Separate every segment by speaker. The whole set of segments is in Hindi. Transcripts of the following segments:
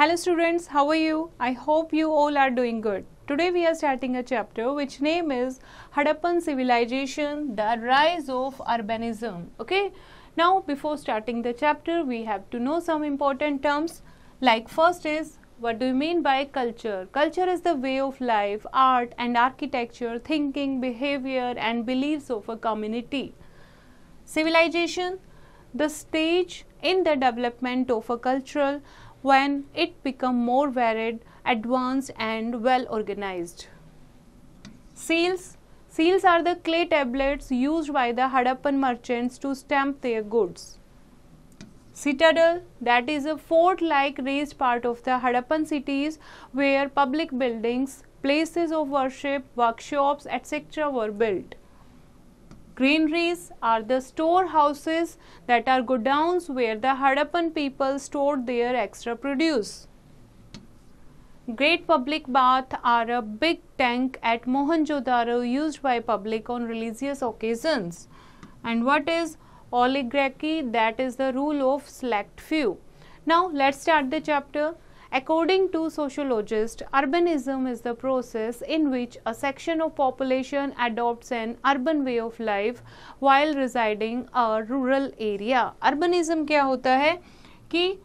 Speaker 1: Hello students, how are you? I hope you all are doing good. Today we are starting a chapter which name is Harappan Civilization, the Rise of Urbanism. Okay, now before starting the chapter we have to know some important terms like first is what do you mean by culture? Culture is the way of life, art and architecture, thinking, behavior and beliefs of a community. Civilization, the stage in the development of a cultural when it become more varied, advanced and well organized. Seals Seals are the clay tablets used by the Harappan merchants to stamp their goods. Citadel, that is a fort-like raised part of the Harappan cities where public buildings, places of worship, workshops, etc. were built. Granaries are the storehouses that are godowns where the Harappan people stored their extra produce. Great public baths are a big tank at Mohenjo-daro used by public on religious occasions. And what is oligarchy? That is the rule of select few. Now let's start the chapter. According to sociologists, urbanism is the process in which a section of population adopts an urban way of life while residing a rural area. Urbanism क्या होता है कि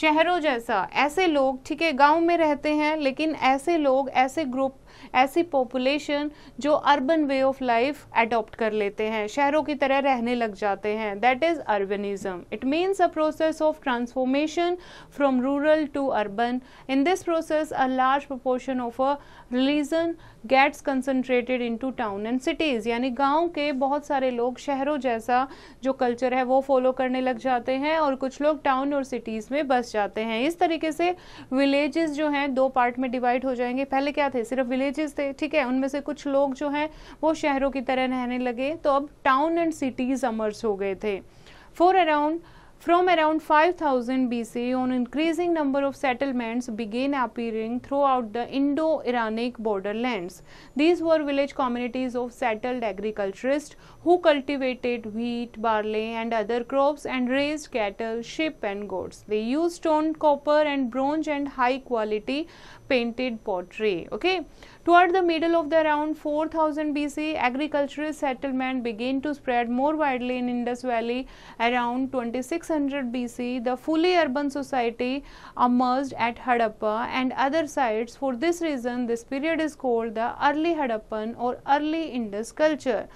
Speaker 1: शहरों जैसा ऐसे लोग ठीक है गांव में रहते हैं लेकिन ऐसे लोग ऐसे ग्रुप ऐसी पॉपुलेशन जो urban way of life adopt कर लेते हैं शहरों की तरह रहने लग जाते हैं that is urbanism it means a process of transformation from rural to urban in this process a large of a religion gets concentrated into town and cities यानी गांव के बहुत सारे लोग शहरों जैसा जो कल्चर है वो फॉलो करने लग जाते हैं और कुछ लोग टाउन और सिटीज़ में बस जाते हैं इस तरीके से विलेजेस जो हैं दो पार्ट में डिवाइड हो जाएंगे पहले क्या थे सिर्फ विलेज विलेजेस थे ठीक है उनमें से कुछ लोग जो हैं वो शहरों की तरह रहने लगे तो अब टाउन एंड सिटीज अमर्स हो गए थे for around from around 5000 thousand B C on increasing number of settlements begin appearing throughout the Indo Iranic border lands these were village communities of settled agriculturist who cultivated wheat barley and other crops and raise cattle sheep and goats they use stone copper and bronze and high quality painted portrait. Okay. Toward the middle of the around 4000 BC, agricultural settlement began to spread more widely in Indus Valley. Around 2600 BC, the fully urban society emerged at Harappa and other sites. For this reason, this period is called the early Harappan or early Indus culture.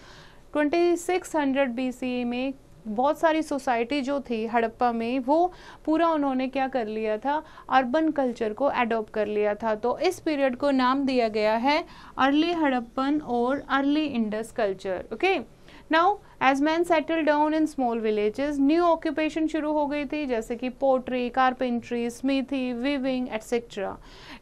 Speaker 1: 2600 BC may बहुत सारी सोसाइटी जो थी हड़प्पा में वो पूरा उन्होंने क्या कर लिया था अर्बन कल्चर को एडोप्ट कर लिया था तो इस पीरियड को नाम दिया गया है अर्ली हड़प्पन और early Indus culture okay okay? Now as man settle down in small villages new occupation शुरू हो गई थी जैसे कि pottery carpentry smithy weaving etcetera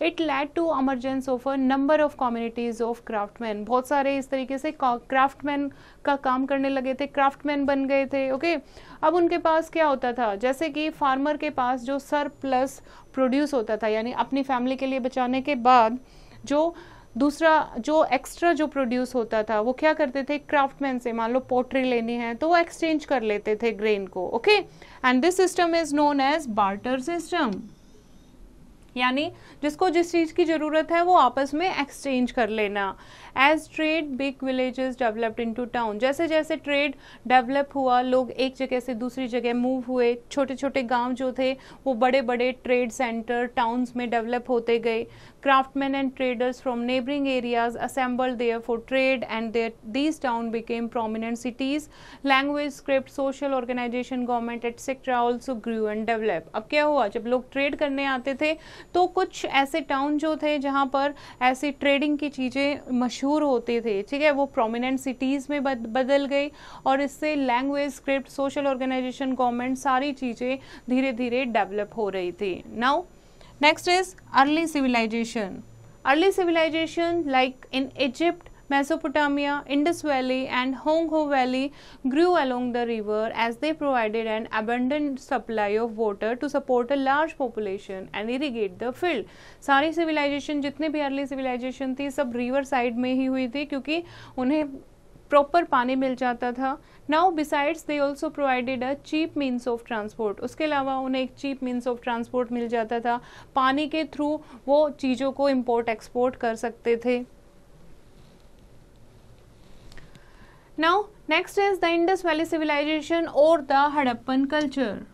Speaker 1: it led to emergence of a number of communities of craftsman बहुत सारे इस तरीके से क्राफ्टमैन का, का काम करने लगे थे क्राफ्टमैन बन गए थे ओके okay? अब उनके पास क्या होता था जैसे कि फार्मर के पास जो सर प्लस प्रोड्यूस होता था यानी अपनी फैमिली के लिए बचाने के बाद जो दूसरा जो एक्स्ट्रा जो प्रोड्यूस होता था वो क्या करते थे क्राफ्टमैन से मान लो पोट्री लेनी है तो वो एक्सचेंज कर लेते थे ग्रेन को okay and this system is known as barter system यानी जिसको जिस चीज़ की ज़रूरत है वो आपस में एक्सचेंज कर लेना as trade big villages developed into town जैसे जैसे ट्रेड डेवलप हुआ लोग एक जगह से दूसरी जगह मूव हुए छोटे छोटे गांव जो थे वो बड़े बड़े ट्रेड सेंटर टाउन्स में डेवलप होते गए craftsman and traders from neighbouring areas assemble there for trade and there these town became prominent cities language script social organisation government etcetera also grew and develop अब क्या हुआ जब लोग ट्रेड करने आते थे तो कुछ ऐसे टाउन जो थे जहाँ पर ऐसी ट्रेडिंग की चीज़ें मशहूर मशहूर होते थे ठीक है वो प्रोमिनेंट सिटीज़ में बद, बदल गई और इससे language script social organisation government सारी चीज़ें धीरे धीरे डेवलप हो रही थी now next is early civilisation early civilisation like in Egypt Mesopotamia, Indus Valley and Hongho Valley grew along the river as they provided an abundant supply of water to support a large population and irrigate the field. सारी सिविलाइजेशन जितने भी अर्ली सिविलाइजेशन थी सब रिवर साइड में ही हुई थी क्योंकि उन्हें प्रॉपर पानी मिल जाता था now besides they also provided a cheap means of transport उसके अलावा उन्हें एक चीप मीन्स ऑफ ट्रांसपोर्ट मिल जाता था पानी के थ्रू वो चीज़ों को इम्पोर्ट एक्सपोर्ट कर सकते थे Now, next is the Indus Valley civilization or the Harappan culture.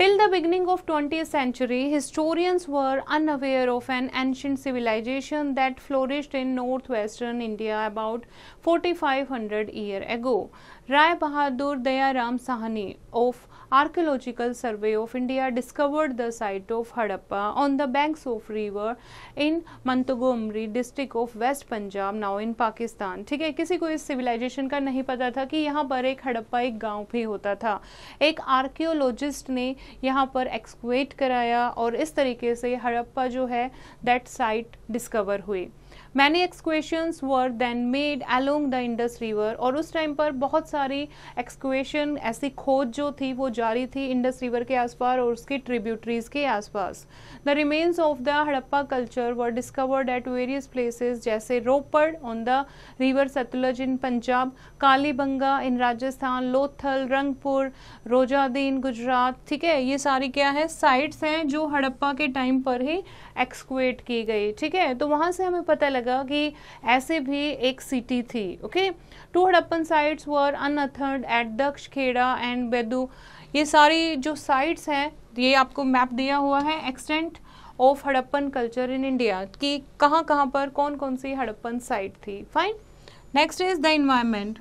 Speaker 1: Till the beginning of 20th century, historians were unaware of an ancient civilization that flourished in northwestern India about 4500 years ago. Rai Bahadur Dayaram Sahani of Archaeological Survey of India discovered the site of Harappa on the banks of river in Montgomery district of West Punjab now in Pakistan theek hai kisi ko is civilization ka nahi pata tha ki yahan par ek Harappa ek gaon bhi hota tha ek archaeologist ne yahan par excavate karaya aur is tarike se Harappa jo hai that site discover hui many excavation were then made along the Indus river और उस टाइम पर बहुत सारी एक्सक्वेशन ऐसी खोज जो थी वो जारी थी इंडस रिवर के आसपास और उसके ट्रिब्यूटरीज के आसपास the remains of the Harappa culture were discovered at various places जैसे Ropar on the river Sutlej in Punjab Kalibangan in Rajasthan Lothal Rangpur Rojdi Gujarat ठीक है ये सारी क्या है साइट्स हैं जो हड़प्पा के टाइम पर ही एक्सक्वेट की गई ठीक है तो वहाँ से हमें पता लग लगा कि ऐसे भी एक सिटी थी okay two Harappan sites were unearthed at दक्ष खेड़ा एंड बेदू ये सारी जो साइट्स हैं ये आपको मैप दिया हुआ है extent of Harappan culture in India कि कहाँ कहाँ पर कौन कौन सी हड़प्पन साइट थी fine next is the environment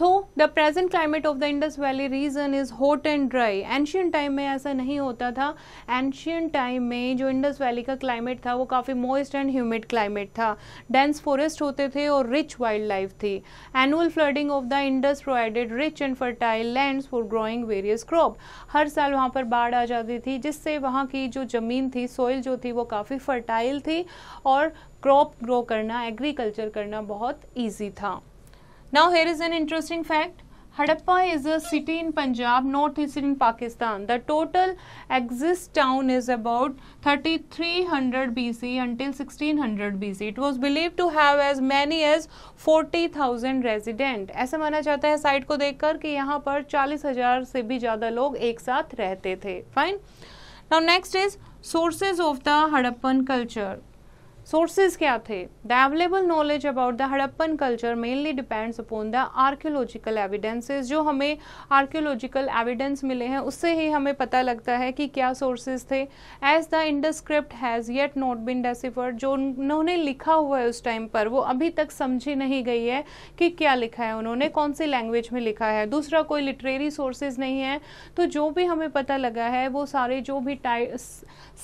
Speaker 1: तो the present climate of the Indus valley region is hot and dry ancient time में ऐसा नहीं होता था एंशियन टाइम में जो इंडस वैली का क्लाइमेट था वो काफ़ी मोइस्ट एंड ह्यूमिड क्लाइमेट था डेंस फॉरेस्ट होते थे और रिच वाइल्ड लाइफ थी annual flooding of the Indus provided rich and fertile land for growing various crop हर साल वहाँ पर बाढ़ आ जाती थी जिससे वहाँ की जो ज़मीन थी सॉइल जो थी वो काफ़ी फर्टाइल थी और क्रॉप ग्रो करना एग्रीकल्चर करना बहुत ईजी था Now here is an interesting fact. Hadappa is a city in Punjab, not in Pakistan. The total exist town is about 3300 BC until 1600 BC. It was believed to have as many as 40,000 resident. ऐसे माना जाता है साइट को देखकर कि यहाँ पर 40,000 से भी ज़्यादा लोग एक साथ रहते थे fine now next is sources of the Harappan culture sources क्या थे the available knowledge about the Harappan culture mainly depends upon the archaeological evidences जो हमें आर्क्योलॉजिकल एविडेंस मिले हैं उससे ही हमें पता लगता है कि क्या सोर्सेज थे as the Indus script has yet not been deciphered जो उन्होंने लिखा हुआ है उस टाइम पर वो अभी तक समझी नहीं गई है कि क्या लिखा है उन्होंने कौन सी लैंग्वेज में लिखा है दूसरा कोई लिटरेरी सोर्सेज नहीं है तो जो भी हमें पता लगा है वो सारे जो भी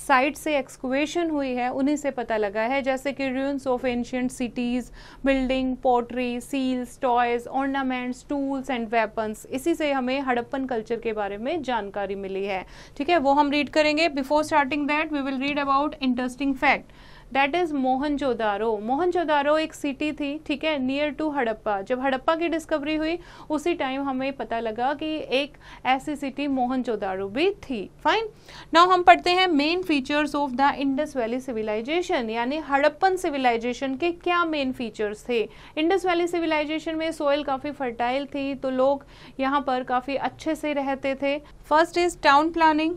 Speaker 1: साइट से एक्सक्वेशन हुई है उन्हीं से पता लगा है है जैसे कि ruins of ancient cities building pottery seals toys ornaments tools and weapons इसी से हमें हड़प्पन कल्चर के बारे में जानकारी मिली है ठीक है वो हम रीड करेंगे before starting that we will read about interesting fact that is Mohenjo Daro Mohenjo Daro एक सिटी थी ठीक है नियर टू हड़प्पा जब हड़प्पा की डिस्कवरी हुई उसी टाइम हमें पता लगा कि एक ऐसी सिटी मोहन जोदारो भी थी फाइन नाउ हम पढ़ते हैं main features of the Indus valley civilisation यानी हड़प्पन सिविलाइजेशन के क्या मेन फीचर्स थे इंडस वैली सिविलाइजेशन में सोयल काफ़ी फर्टाइल थी तो लोग यहाँ पर काफ़ी अच्छे से रहते थे first is town planning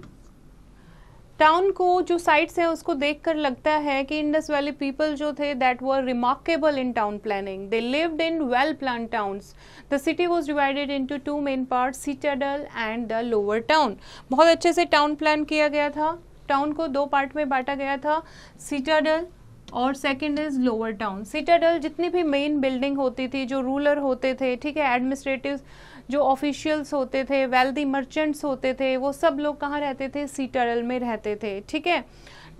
Speaker 1: town को जो साइट्स हैं उसको देखकर लगता है कि इंडस वैली पीपल जो थे that were remarkable in town planning they lived in well plan towns the city was divided into two main part citadel and the lower town बहुत अच्छे से टाउन प्लान किया गया था टाउन को दो पार्ट में बांटा गया था सीटाडल और second is lower town citadel जितनी भी मेन बिल्डिंग होती थी जो रूलर होते थे ठीक है एडमिनिस्ट्रेटिव जो ऑफिशियल्स होते थे वेल्दी मर्चेंट्स होते थे वो सब लोग कहाँ रहते थे सीटरल में रहते थे ठीक है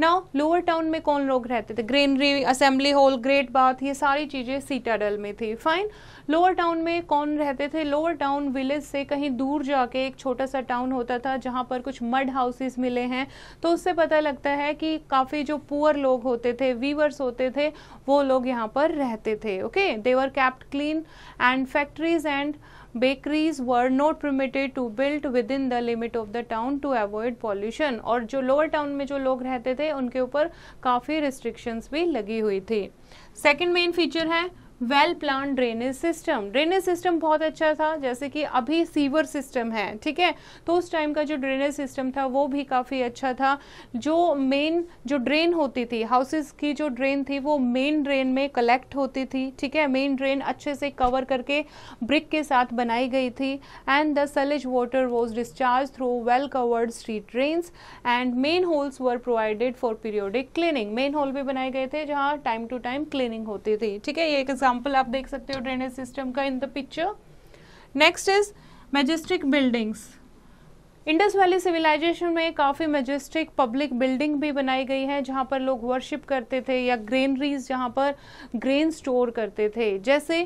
Speaker 1: नाउ लोअर टाउन में कौन लोग रहते थे granary assembly hall great bath ये सारी चीज़ें सीटाडल में थी फाइन लोअर टाउन में कौन रहते थे लोअर टाउन विलेज से कहीं दूर जाके एक छोटा सा टाउन होता था जहाँ पर कुछ मड हाउसेस मिले हैं तो उससे पता लगता है कि काफ़ी जो पुअर लोग होते थे वीवर्स होते थे वो लोग यहाँ पर रहते थे okay they were kept clean and factories and bakeries were not permitted to build within the limit of the town to avoid pollution और जो लोअर टाउन में जो लोग रहते थे उनके ऊपर काफ़ी रिस्ट्रिक्शंस भी लगी हुई थी सेकेंड मेन फीचर है well plan drainage system drainage system बहुत अच्छा था जैसे कि अभी सीवर सिस्टम है ठीक है तो उस टाइम का जो ड्रेनेज सिस्टम था वो भी काफ़ी अच्छा था जो मेन जो ड्रेन होती थी हाउसेस की जो ड्रेन थी वो मेन ड्रेन में कलेक्ट होती थी ठीक है मेन ड्रेन अच्छे से कवर करके ब्रिक के साथ बनाई गई थी and the sullage water was discharge through well covered street drains and man holes were provided for periodic cleaning man hole भी बनाए गए थे जहाँ टाइम टू टाइम क्लीनिंग होती थी ठीक है ये एक एग्जाम्पल आप देख सकते हो ड्रेनेज सिस्टम का in the picture next is majestic buildings Indus valley civilisation में काफ़ी मेजेस्टिक पब्लिक बिल्डिंग भी बनाई गई है जहाँ पर लोग वर्शिप करते थे या ग्रेनरीज जहाँ पर ग्रेन स्टोर करते थे जैसे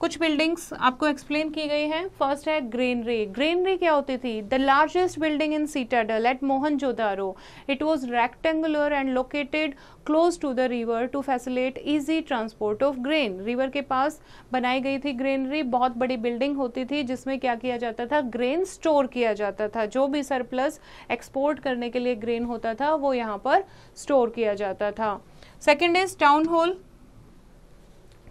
Speaker 1: कुछ बिल्डिंग्स आपको एक्सप्लेन की गई हैं फर्स्ट है ग्रेनरी ग्रेनरी क्या होती थी the largest building in citadel at Mohenjo Daro it was rectangular and located close to the river to facilitate easy transport of grain river के पास बनाई गई थी ग्रेनरी बहुत बड़ी बिल्डिंग होती थी जिसमें क्या किया जाता था ग्रेन स्टोर किया जाता था जो भी सरप्लस एक्सपोर्ट करने के लिए ग्रेन होता था वो यहाँ पर स्टोर किया जाता था second is town hall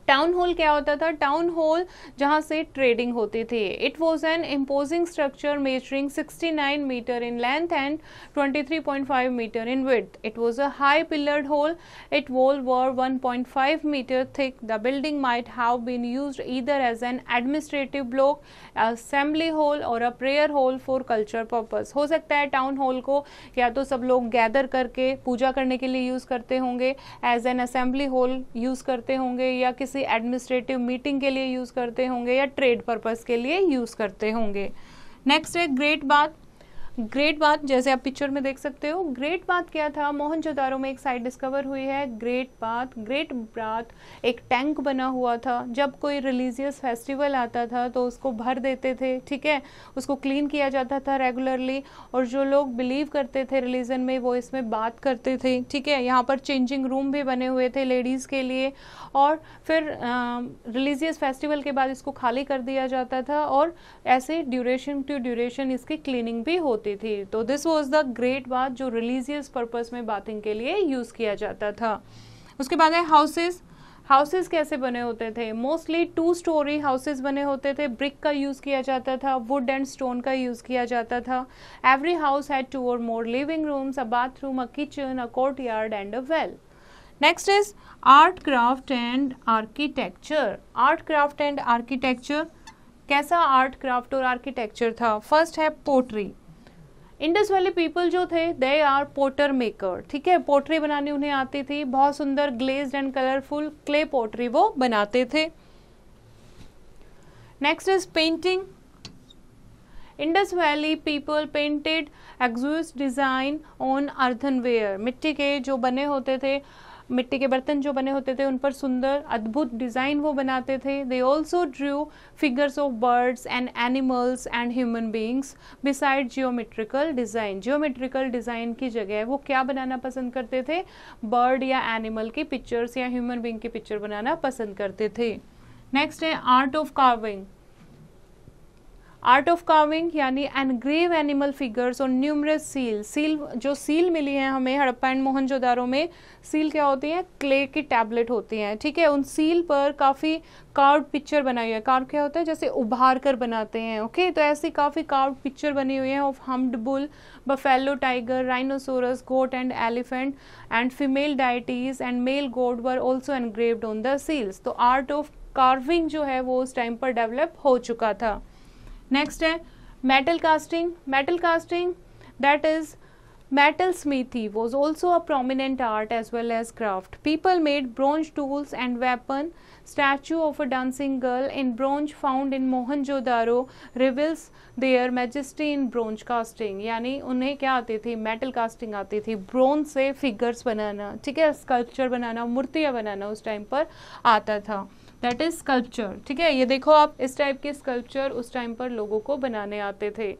Speaker 1: town hall क्या होता था टाउन हॉल जहां से ट्रेडिंग होती थी it was an imposing structure measuring 69 metre in length and 23.5 metre in width it was a high pillared hall it wall were 1.5 metre thick the building might have been used either as an administrative block assembly hall और a prayer hall for culture purpose हो सकता है टाउन हॉल को या तो सब लोग गैदर करके पूजा करने के लिए यूज़ करते होंगे as an assembly hall use करते होंगे या किसी एडमिनिस्ट्रेटिव मीटिंग के लिए यूज़ करते होंगे या ट्रेड पर्पज़ के लिए यूज़ करते होंगे नेक्स्ट है ग्रेट बात ग्रेट बात जैसे आप पिक्चर में देख सकते हो ग्रेट बात क्या था मोहनजोदारो में एक साइट डिस्कवर हुई है ग्रेट बात ग्रेट बात एक टैंक बना हुआ था जब कोई रिलीजियस फेस्टिवल आता था तो उसको भर देते थे ठीक है उसको क्लीन किया जाता था रेगुलरली और जो लोग बिलीव करते थे रिलीजन में वो इसमें बात करते थे ठीक है यहाँ पर चेंजिंग रूम भी बने हुए थे लेडीज़ के लिए और फिर रिलीजियस फेस्टिवल के बाद इसको खाली कर दिया जाता था और ऐसे ड्यूरेशन टू ड्यूरेशन इसकी क्लीनिंग भी होती करती थी तो this was the great bath जो रिलीजियस पर्पज़ में बाथिंग के लिए यूज़ किया जाता था उसके बाद है हाउसेज़ हाउसेज कैसे बने होते थे मोस्टली टू स्टोरी हाउसेज बने होते थे ब्रिक का यूज़ किया जाता था वुड एंड स्टोन का यूज़ किया जाता था every house had two or more living rooms a bathroom a kitchen a courtyard and a well next is art craft and architecture art craft and architecture कैसा आर्ट क्राफ्ट और आर्किटेक्चर था फर्स्ट है पोट्री इंडस वैली पीपल जो थे दे आर पोटर मेकर ठीक है पोटरी बनानी उन्हें आती थी बहुत सुंदर glazed and colourful clay pottery वो बनाते थे next is painting Indus valley people painted एग्जूस डिज़ाइन ऑन अर्थनवेयर मिट्टी के जो बने होते थे मिट्टी के बर्तन जो बने होते थे उन पर सुंदर अद्भुत डिज़ाइन वो बनाते थे they also drew figures of birds and animals and human beings beside geometrical design geometrical design की जगह वो क्या बनाना पसंद करते थे बर्ड या एनिमल की पिक्चर्स या ह्यूमन बींग की पिक्चर बनाना पसंद करते थे नेक्स्ट है art of carving art of carving यानी एनग्रेव एनिमल फिगर्स और न्यूमरस सील सील जो सील मिली है हमें हड़प्पा एंड मोहनजोदारो में सील क्या होती है क्ले की टैबलेट होती है ठीक है उन सील पर काफ़ी कार्ड पिक्चर बनाई है कार्ड क्या होता है जैसे उभार कर बनाते हैं ओके तो ऐसी काफ़ी कार्ड पिक्चर बनी हुई है of humped bull buffalo tiger rhinoceros goat and elephant and female deities and male god were also engraved on the seals तो आर्ट ऑफ कार्विंग जो है वो उस टाइम पर डेवलप हो चुका था नेक्स्ट है metal casting metal casting that is metal smithy was also a prominent art as well as craft people made bronze tools and weapon statue of a dancing girl in bronze found in Mohenjodaro reveals their majesty in bronze casting यानी उन्हें क्या आती थी मेटल कास्टिंग आती थी ब्रॉन्ज से फिगर्स बनाना ठीक है स्कल्पचर बनाना मूर्तियाँ बनाना उस टाइम पर आता था दैट इज स्कल्पचर ठीक है ये देखो आप इस टाइप के स्कल्पचर उस टाइम पर लोगों को बनाने आते थे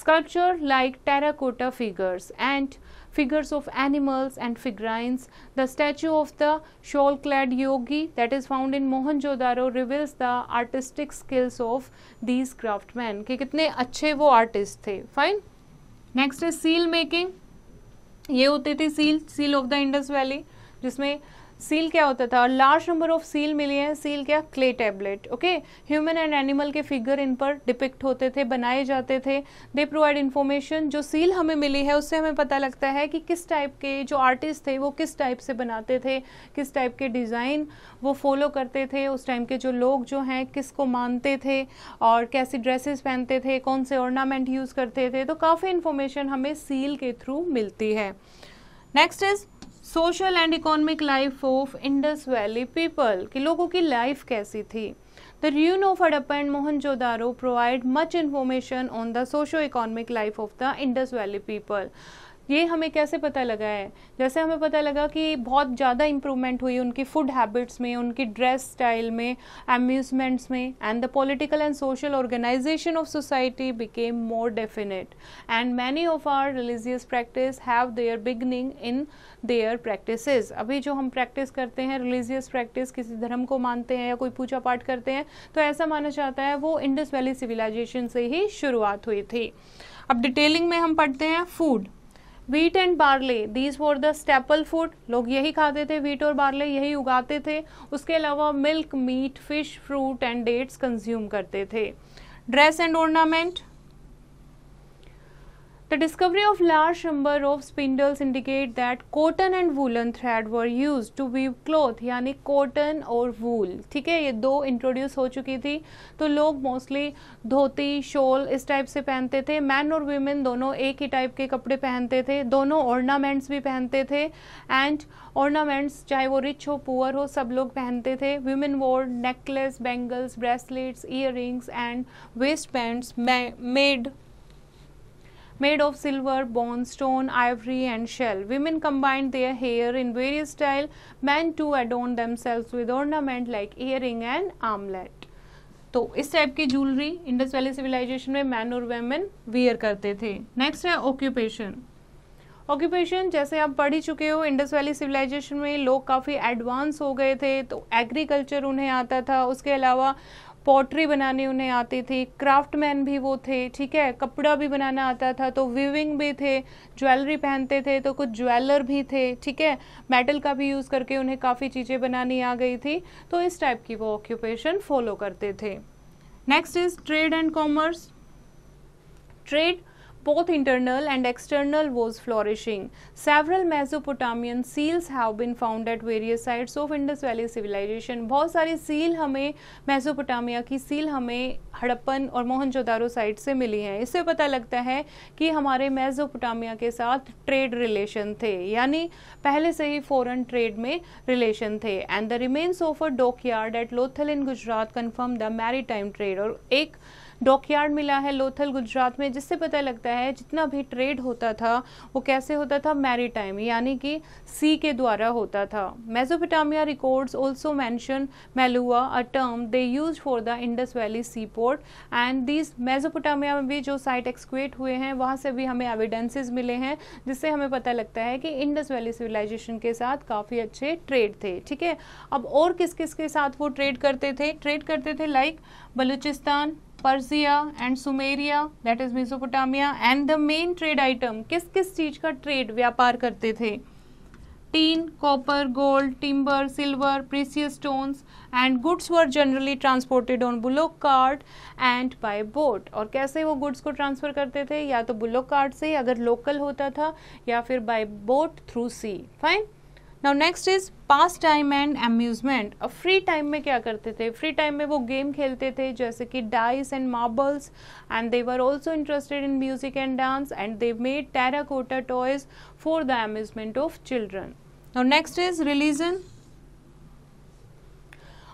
Speaker 1: sculpture like terracotta figures and figures of animals and figurines the statue of the shawl clad yogi that is found in Mohenjodaro reveals the artistic skills of these craft man के कितने अच्छे वो आर्टिस्ट थे fine next is seal making ये होते थे seal seal of the Indus valley जिसमें सील क्या होता था लार्ज नंबर ऑफ सील मिले हैं सील क्या clay tablet okay human and animal के फिगर इन पर डिपिक्ट होते थे बनाए जाते थे दे प्रोवाइड इन्फॉर्मेशन जो सील हमें मिली है उससे हमें पता लगता है कि किस टाइप के जो आर्टिस्ट थे वो किस टाइप से बनाते थे किस टाइप के डिज़ाइन वो फॉलो करते थे उस टाइम के जो लोग जो हैं किस मानते थे और कैसी ड्रेसेस पहनते थे कौन से ऑर्नामेंट यूज़ करते थे तो काफ़ी इन्फॉर्मेशन हमें सील के थ्रू मिलती है next is social and economic life of Indus valley people कि लोगों की लाइफ कैसी थी the know of Harappa and Jodaro provide much information on the socio economic life of the Indus valley people ये हमें कैसे पता लगा है जैसे हमें पता लगा कि बहुत ज़्यादा इम्प्रूवमेंट हुई उनकी फूड हैबिट्स में उनकी ड्रेस स्टाइल में एम्यूजमेंट्स में and the political and social organisation of society became more definite and many of our religious practice have their beginning in their practices अभी जो हम प्रैक्टिस करते हैं रिलीजियस प्रैक्टिस किसी धर्म को मानते हैं या कोई पूजा पाठ करते हैं तो ऐसा माना जाता है वो इंडस वैली सिविलाइजेशन से ही शुरुआत हुई थी अब डिटेलिंग में हम पढ़ते हैं food wheat and barley these for the staple food लोग यही खाते थे वीट और बार्ले यही उगाते थे उसके अलावा milk meat fish fruit and dates consume करते थे dress and ornament The discovery of large number of spindles indicate that cotton and woolen thread were used to weave cloth यानी cotton और wool ठीक है ये दो introduce हो चुकी थी तो लोग mostly धोती shawl इस type से पहनते थे men और women दोनों एक ही type के कपड़े पहनते थे दोनों ornaments भी पहनते थे and ornaments चाहे वो rich हो poor हो सब लोग पहनते थे women wore necklace, bangles, bracelets, earrings and waistbands made made of silver, bone, stone, ivory and shell. Women combined their hair in various style. Men too adorned themselves with ornament like earring and armlet. तो इस टाइप की ज्वेलरी इंडस वैली सिविलाइजेशन में मैन और वेमेन वियर करते थे नेक्स्ट है ऑक्यूपेशन ऑक्यूपेशन जैसे आप पढ़ ही चुके हो इंडस वैली सिविलाइजेशन में लोग काफ़ी एडवांस हो गए थे तो एग्रीकल्चर उन्हें आता था उसके अलावा पॉटरी बनाने उन्हें आती थी क्राफ्टमैन भी वो थे ठीक है कपड़ा भी बनाना आता था तो वीविंग भी थे ज्वेलरी पहनते थे तो कुछ ज्वेलर भी थे ठीक है मेटल का भी यूज़ करके उन्हें काफ़ी चीज़ें बनानी आ गई थी तो इस टाइप की वो ऑक्यूपेशन फॉलो करते थे next is trade and commerce trade both internal and external was flourishing. Several Mesopotamian seals have been found at various sites of Indus Valley civilization. बहुत सारी सील हमें मेसोपोटामिया की सील हमें हड़प्पन और मोहनजोदारो साइट से मिली हैं इससे पता लगता है कि हमारे मेसोपोटामिया के साथ ट्रेड रिलेशन थे यानी पहले से ही फॉरेन ट्रेड में रिलेशन थे and the remains of a yard at Lothal in Gujarat confirm the maritime trade और एक डॉकयार्ड मिला है लोथल गुजरात में जिससे पता लगता है जितना भी ट्रेड होता था वो कैसे होता था मैरीटाइम यानी कि सी के द्वारा होता था Mesopotamia records also mention Meluhha a term they use for the Indus valley sea port and this Mesopotamia में भी जो साइट एक्सक्वेट हुए हैं वहाँ से भी हमें एविडेंसेज मिले हैं जिससे हमें पता लगता है कि इंडस वैली सिविलाइजेशन के साथ काफ़ी अच्छे ट्रेड थे ठीक है अब और किस किस के साथ वो ट्रेड करते थे ट्रेड करते थे like Baluchistan Persia and Sumeria that is Mesopotamia and the main trade item किस किस चीज़ का ट्रेड व्यापार करते थे tin copper gold timber silver precious stones and goods were generally transported on bullock cart and by boat और कैसे वो गुड्स को ट्रांसफ़र करते थे या तो बुलोक कार्ड से अगर लोकल होता था या फिर by boat through sea fine Now next is pastime and amusement. A free time में क्या करते थे? Free time में वो game खेलते थे, जैसे कि dice and marbles, and they were also interested in music and dance, and they made terracotta toys for the amusement of children. Now next is religion.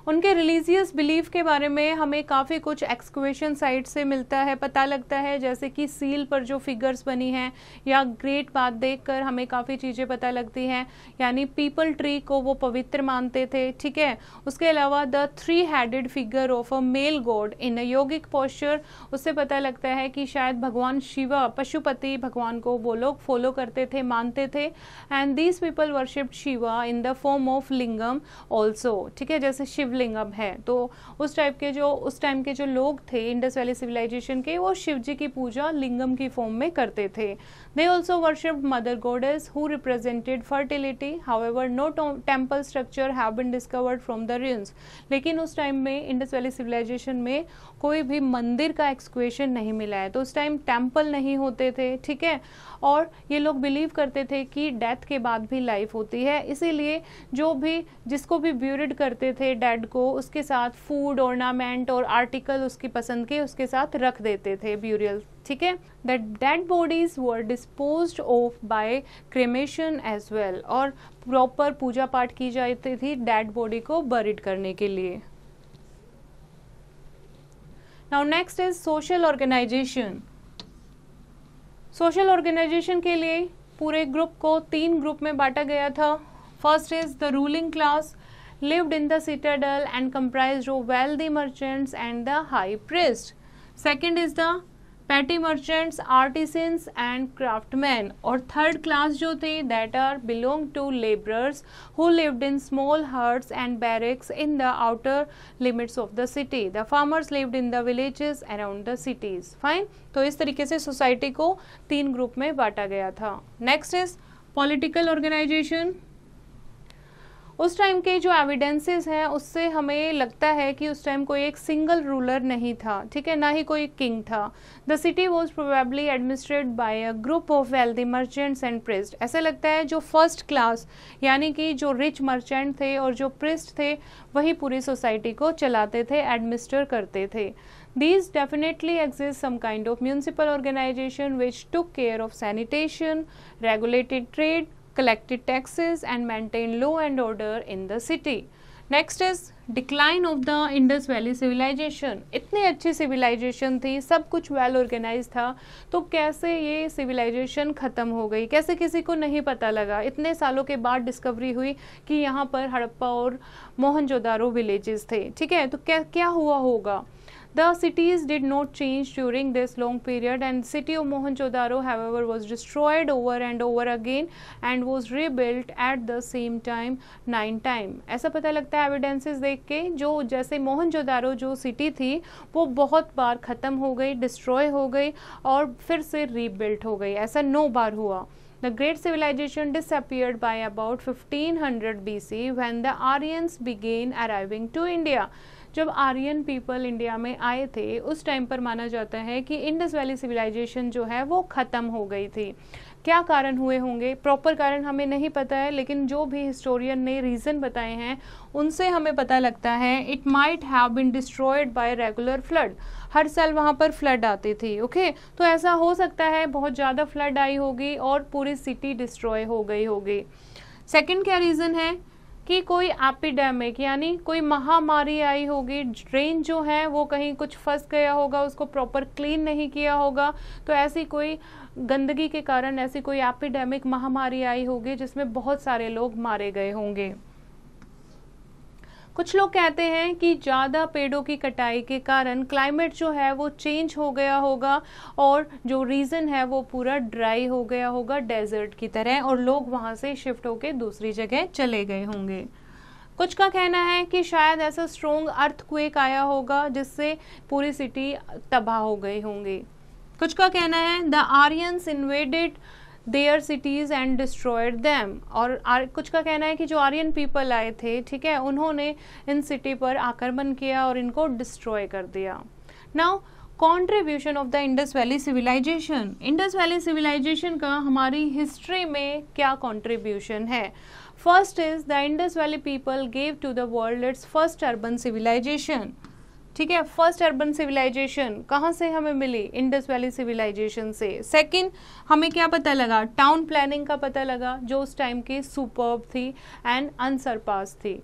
Speaker 1: उनके रिलीजियस बिलीफ के बारे में हमें काफ़ी कुछ एक्सक्वेशन साइट से मिलता है पता लगता है जैसे कि सील पर जो फिगर्स बनी हैं या ग्रेट बात देखकर हमें काफ़ी चीज़ें पता लगती हैं यानी पीपल ट्री को वो पवित्र मानते थे ठीक है उसके अलावा the three headed figure of a male god in a yogic posture उससे पता लगता है कि शायद भगवान शिवा पशुपति भगवान को वो लोग फॉलो करते थे मानते थे and these people worship Shiva in the form of lingam also ठीक है जैसे शिव शिवलिंगम है तो उस टाइप के जो उस टाइम के जो लोग थे इंडस वैली सिविलाइजेशन के वो शिव जी की पूजा लिंगम की फॉर्म में करते थे They also worshipped mother goddess who represented fertility. However, no temple structure have been discovered from the ruins. लेकिन उस टाइम में इंडस वैली सिविलाइजेशन में कोई भी मंदिर का एक्सक्वेशन नहीं मिला है तो उस टाइम टेम्पल नहीं होते थे ठीक है और ये लोग बिलीव करते थे कि डेथ के बाद भी लाइफ होती है इसीलिए जो भी जिसको भी ब्यूरिड करते थे डेड को उसके साथ फूड ऑर्नामेंट और आर्टिकल उसकी पसंद के उसके साथ रख देते थे ब्यूरियल ठीक है that dead bodies were disposed of by cremation as well और प्रॉपर पूजा पाठ की जाती थी डेड बॉडी को बरिड करने के लिए now next is social organisation social organisation के लिए पूरे ग्रुप को तीन ग्रुप में बांटा गया था first is the ruling class lived in the citadel and comprise of wealthy merchants and the high priest second is the petty merchants artisans and craftsman और थर्ड क्लास जो थे that are belong to labourers who lived in small huts and barracks in the outer limits of the city the farmers lived in the villages around the cities fine तो इस तरीके से सोसाइटी को तीन ग्रुप में बांटा गया था नेक्स्ट इज पॉलिटिकल ऑर्गेनाइजेशन उस टाइम के जो एविडेंसेस हैं उससे हमें लगता है कि उस टाइम कोई एक सिंगल रूलर नहीं था ठीक है ना ही कोई किंग था the city was probably administered by a group of wealthy merchants and priest ऐसा लगता है जो फर्स्ट क्लास यानी कि जो रिच मर्चेंट थे और जो प्रिस्ट थे वही पूरी सोसाइटी को चलाते थे एडमिनिस्टर करते थे these definitely exist some kind of municipal organisation which took care of sanitation regulated trade collected taxes and maintained law and order in the city. Next is decline of the Indus valley civilisation इतनी अच्छी सिविलाइजेशन थी सब कुछ वेल ऑर्गेनाइज था तो कैसे ये सिविलाइजेशन ख़त्म हो गई कैसे किसी को नहीं पता लगा इतने सालों के बाद डिस्कवरी हुई कि यहाँ पर हड़प्पा और मोहनजोदारो विलेजेस थे ठीक है तो क्या क्या हुआ होगा The cities did not change during this long period and city of Mohenjo-daro however was destroyed over and over again and was rebuilt at the same time nine time. ऐसा पता लगता है एविडेंसेस देख के जो जैसे Mohenjo-daro जो city थी वो बहुत बार ख़त्म हो गई डिस्ट्रॉय हो गई और फिर से rebuilt हो गई ऐसा नौ बार हुआ The great civilization disappeared by about 1500 BC when the Aryans began arriving to India. जब आर्यन पीपल इंडिया में आए थे उस टाइम पर माना जाता है कि इंडस वैली सिविलाइजेशन जो है वो ख़त्म हो गई थी क्या कारण हुए होंगे प्रॉपर कारण हमें नहीं पता है लेकिन जो भी हिस्टोरियन ने रीज़न बताए हैं उनसे हमें पता लगता है it might have been destroyed by regular flood हर साल वहाँ पर फ्लड आती थी ओके तो ऐसा हो सकता है बहुत ज़्यादा फ्लड आई होगी और पूरी सिटी डिस्ट्रॉय हो गई होगी सेकेंड क्या रीज़न है कि कोई एपिडेमिक यानी कोई महामारी आई होगी ड्रेन जो है वो कहीं कुछ फंस गया होगा उसको प्रॉपर क्लीन नहीं किया होगा तो ऐसी कोई गंदगी के कारण ऐसी कोई एपिडेमिक महामारी आई होगी जिसमें बहुत सारे लोग मारे गए होंगे कुछ लोग कहते हैं कि ज़्यादा पेड़ों की कटाई के कारण क्लाइमेट जो है वो चेंज हो गया होगा और जो रीज़न है वो पूरा ड्राई हो गया होगा डेजर्ट की तरह और लोग वहाँ से शिफ्ट होकर दूसरी जगह चले गए होंगे कुछ का कहना है कि शायद ऐसा स्ट्रोंग अर्थक्वेक आया होगा जिससे पूरी सिटी तबाह हो गई होंगी कुछ का कहना है the Aryans invaded their cities and destroyed them और कुछ का कहना है कि जो आर्यन पीपल आए थे ठीक है उन्होंने इन सिटी पर आक्रमण किया और इनको डिस्ट्रॉय कर दिया now contribution of the Indus valley civilisation Indus valley civilisation का हमारी हिस्ट्री में क्या कॉन्ट्रीब्यूशन है first is the Indus valley people gave to the world its first urban civilisation ठीक है फर्स्ट अर्बन सिविलाइजेशन कहाँ से हमें मिली इंडस वैली सिविलाइजेशन से सेकंड हमें क्या पता लगा टाउन प्लानिंग का पता लगा जो उस टाइम की सुपर्ब थी एंड अनसरपास थी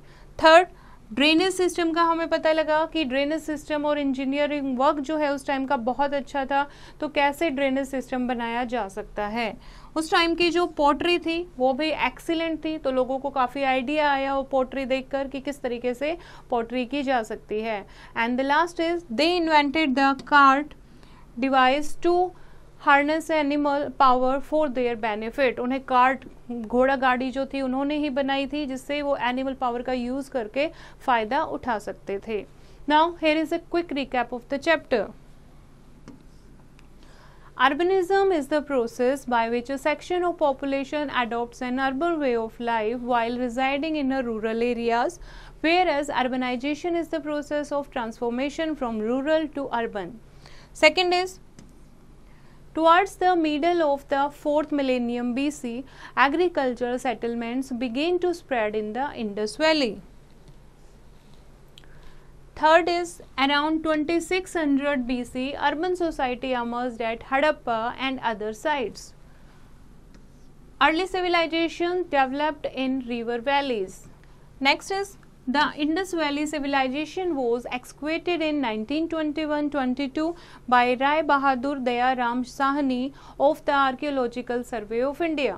Speaker 1: थर्ड ड्रेनेज सिस्टम का हमें पता लगा कि ड्रेनेज सिस्टम और इंजीनियरिंग वर्क जो है उस टाइम का बहुत अच्छा था तो कैसे ड्रेनेज सिस्टम बनाया जा सकता है उस टाइम की जो पोट्री थी वो भी एक्सीलेंट थी तो लोगों को काफ़ी आइडिया आया वो पोट्री देखकर कि किस तरीके से पोट्री की जा सकती है and the last is they invented the cart device to harness animal power for their benefit उन्हें कार्ट घोड़ा गाड़ी जो थी उन्होंने ही बनाई थी जिससे वो एनिमल पावर का यूज़ करके फ़ायदा उठा सकते थे now here is a quick recap of the chapter Urbanism is the process by which a section of population adopts an urban way of life while residing in a rural areas, whereas urbanization is the process of transformation from rural to urban. Second is Towards the middle of the 4th millennium BC, agricultural settlements began to spread in the Indus Valley. Third is around 2600 BC, urban society emerged at Harappa and other sites. Early civilization developed in river valleys. Next is the Indus Valley civilization was excavated in 1921-22 by Rai Bahadur Daya Ram Sahni of the Archaeological Survey of India.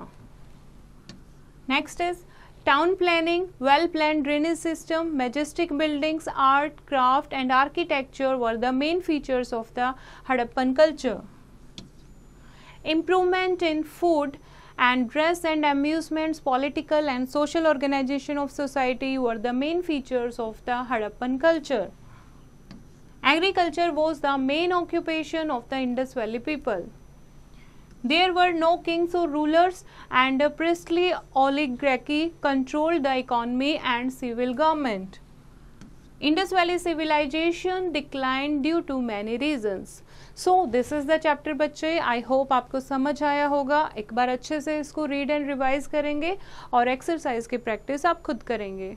Speaker 1: Next is Town planning, well-planned drainage system, majestic buildings, art, craft and architecture were the main features of the Harappan culture. Improvement in food and dress and amusements, political and social organization of society were the main features of the Harappan culture. Agriculture was the main occupation of the Indus Valley people. There were no kings or rulers and a priestly oligarchy controlled the economy and civil government. Indus Valley civilization declined due to many reasons. So this is the chapter बच्चे आई होप आपको समझ आया होगा एक बार अच्छे से इसको रीड एंड रिवाइज करेंगे और एक्सरसाइज की प्रैक्टिस आप खुद करेंगे